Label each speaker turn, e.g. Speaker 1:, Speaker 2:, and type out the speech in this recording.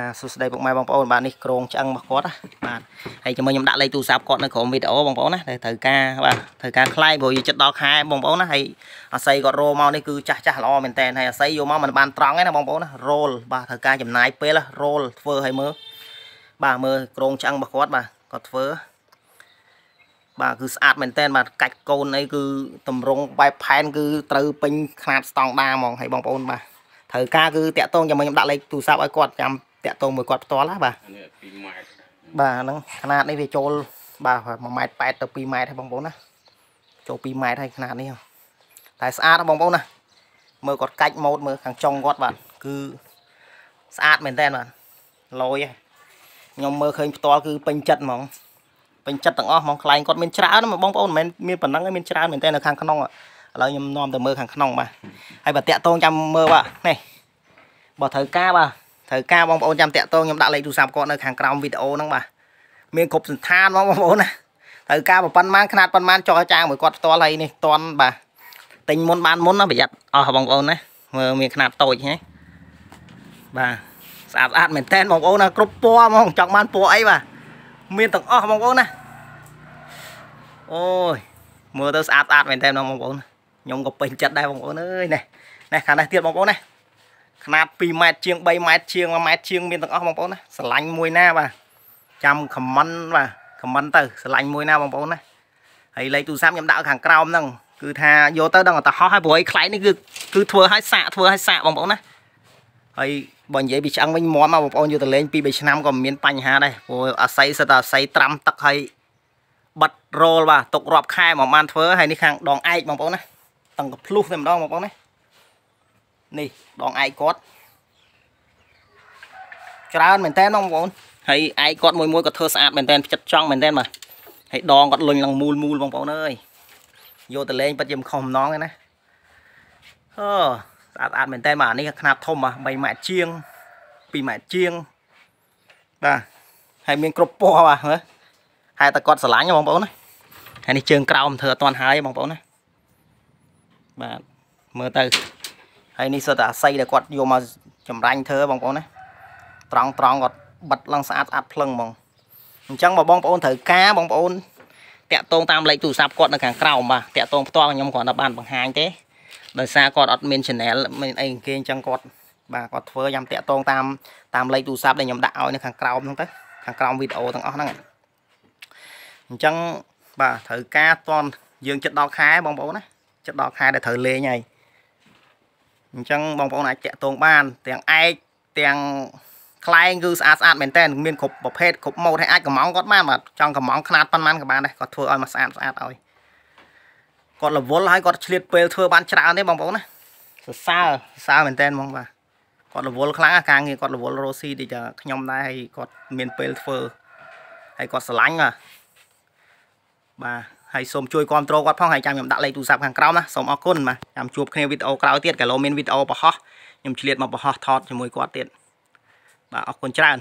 Speaker 1: បាទសួស្តីពុកម៉ែបងប្អូនបាទនេះក្រងឆ្អឹងរបស់គាត់បាទហើយចាំមើលខ្ញុំដាក់លេខទូរស័ព្ទគាត់នៅក្រោមវីដេអូបងប្អូនណាដែលត្រូវការបាទត្រូវការខ្លាយព្រោះយើងចិត្តដល់ខែបងប្អូនណាហើយអាស័យគាត់រោមកនេះគឺចាស់ចាស់ល្អមែនតើហើយអាស័យយកមកមិនបានត្រង់ទេណាបងប្អូនណារ៉ូលបាទត្រូវការចំណាយពេលរ៉ូលធ្វើឲ្យមើលបាទមើលក្រងឆ្អឹងរបស់គាត់បាទគាត់ធ្វើបាទគឺស្អាតមែនតើបាទកាច់កូនអីគឺតម្រង់បែបផែន គឺត្រូវពេញຂະຫນាតស្តង់ដាហ្មងហើយបងប្អូន បាទត្រូវការគឺតាក់ទងចាំខ្ញុំដាក់លេខទូរស័ព្ទឲ្យគាត់ចាំតាក់ទងមួយគាត់ផ្ទាល់ណាបាទ2ម៉ែត្របាទហ្នឹងຂະຫນາດនេះវាចូលបាទ1ម៉ែត្រ8ទៅ2ម៉ែត្រហើយបងប្អូនណា ចូល2ម៉ែត្រហើយຂະຫນາດនេះតែស្អាតបងប្អូនណាមើលគាត់កាច់ម៉ូតមើលខាងចុងគាត់បាទគឺស្អាតមែនតើបាទលយខ្ញុំមើលឃើញផ្ទាល់គឺពេញចិត្តហ្មងពេញចិត្តទាំងអស់ហ្មងខ្លែងគាត់មានច្រើនណាបងប្អូនមិនមែនមានប៉ុណ្ណឹងឯងមានច្រើនមែនតើនៅខាងក្នុងឥឡូវខ្ញុំនាំទៅមើលខាងក្នុងបាទហើយបើតាក់តងចាំមើលបាទនេះបើត្រូវការបាទត្រូវការបងប្អូនចាំតាក់ទងខ្ញុំដាក់លេខទូរស័ព្ទគាត់នៅខាងក្រោមវីដេអូហ្នឹងបាទមានគ្រប់សន្តានបងប្អូនណាត្រូវការប៉ុណ្ណាខ្នាតប៉ុណ្ណាចោះចាងមួយគាត់ផ្ទាល់ហើយនេះតន់បាទទិញមុនបានមុនណាប្រយ័ត្នអស់បងប្អូនណាមើលមានខ្នាតតូចហ៎បាទស្អាតស្អាតមែនតើបងប្អូនណាគ្រប់ពណ៌ហ្មងចង់បានពណ៌អីបាទមានទាំងអស់បងប្អូនណាអូយមើលទៅស្អាតស្អាតមែនតើបងប្អូនខ្ញុំក៏ពេញចិត្តដែរបងប្អូនអើយនេះនេះខាងនេះទៀតបងប្អូនណាຂະຫນາດ2ម៉ែត្រជាង3ម៉ែត្រជាង1ម៉ែត្រជាងមានទាំងអស់បងប្អូនណាស្រឡាញ់មួយណាបាទចាំខមមិនបាទខមមិនទៅ ស្រឡាញ់មួយណាបងប្អូនណាហើយលេខទូរស័ព្ទខ្ញុំដាក់ខាងក្រោមហ្នឹង គឺថាយកទៅដឹងតែហោះហើយព្រោះឯខ្លែងនេះគឺគឺធ្វើឲ្យសាកធ្វើឲ្យសាកបងប្អូនណាហើយបើនិយាយពីឆ្អឹងវិញមមបងប្អូនយកទៅលេង2 3ឆ្នាំក៏មានបញ្ហាដែរព្រោះអាស័យសិតអាស័យត្រាំទឹកហើយបិទរោលបាទຕົករាប់ខែមកបានធ្វើហើយនេះខាងដងឯកបងប្អូនណាតង់កភ្លុះតែម្ដងបងប្អូនណានេះដងឯកគាត់ច្រើនមែនតើបងប្អូនហើយឯកគាត់មួយមួយគាត់ធ្វើស្អាតមែនតើផ្ចិតចង់មែនតើបាទហើយដងគាត់លុញឡើងមូលមូលបងប្អូនអើយយកតលេងប៉ិតជាមិនខុសម្ដងទេណាអឺស្អាតស្អាតមែនតើបាទនេះខ្នាតធំបាទ3ម៉ាក់ជាង2ម៉ាក់ជាងបាទហើយមានគ្រប់ពណ៌បាទមើលហើយតែគាត់ស្រឡាញ់បងប្អូនណាហើយនេះជើងក្រោមធ្វើអត់ទាន់ហើយបងប្អូនណាបាទមើលទៅហើយនេះសុទ្ធតែអាស័យដែលគាត់យកមកចម្រាញ់ធ្វើបងប្អូនណាត្រង់ត្រង់គាត់បិទឡើងស្អាតស្អាតភ្លឹងហ្មងអញ្ចឹងបើបងប្អូនត្រូវការបងប្អូនតាក់ទងតាមលេខទូរស័ព្ទគាត់នៅខាងក្រោមបាទតាក់ទងផ្ទាល់ខ្ញុំគ្រាន់តែបានបង្ហាញទេដោយសារគាត់អត់មាន channel មានអីគេអញ្ចឹងគាត់បាទគាត់ធ្វើយ៉ាងតាក់ទងតាមតាមលេខទូរស័ព្ទដែលខ្ញុំដាក់ឲ្យនៅខាងក្រោមហ្នឹងទៅខាងក្រោមវីដេអូទាំងអស់ហ្នឹងអញ្ចឹងបាទត្រូវការតនយើងចិត្តដល់ខែបងប្អូនណាចិត្តដល់ខែដែលត្រូវលេងហើយអញ្ចឹងបងប្អូនអាចតាក់ទងបាន ទាំងឯកទាំងខ្លែងគឺស្អាតស្អាតមែនតើមានគ្រប់ប្រភេទគ្រប់ម៉ូតហើយអាចកម្ងគាត់បានបាទចង់កម្ងខ្នាតប៉ុណ្ណាក៏បានដែរគាត់ធ្វើឲ្យមកស្អាតស្អាតឲ្យគាត់រវល់ហើយគាត់ឆ្លៀតពេល ធ្វើបានច្រើនទេបងប្អូនណាសរសើរសរសើរមែនតើហ្មងបាទគាត់រវល់ខ្លាំងការងារគាត់រវល់រោស៊ីដូចខ្ញុំដែរហើយគាត់មានពេលធ្វើហើយគាត់ស្រឡាញ់បាទហើយសូមជួយគ្រប់គ្រងគាត់ផងហើយចាំខ្ញុំដាក់លេខទូរស័ព្ទខាងក្រោមណាសូមអរគុណបាទចាំជួបគ្នាវីដេអូក្រោយទៀតកាលោមានវីដេអូបង្ហោះខ្ញុំឆ្លៀតមកបង្ហោះថតជាមួយគាត់ទៀតបាទអរគុណច្រើន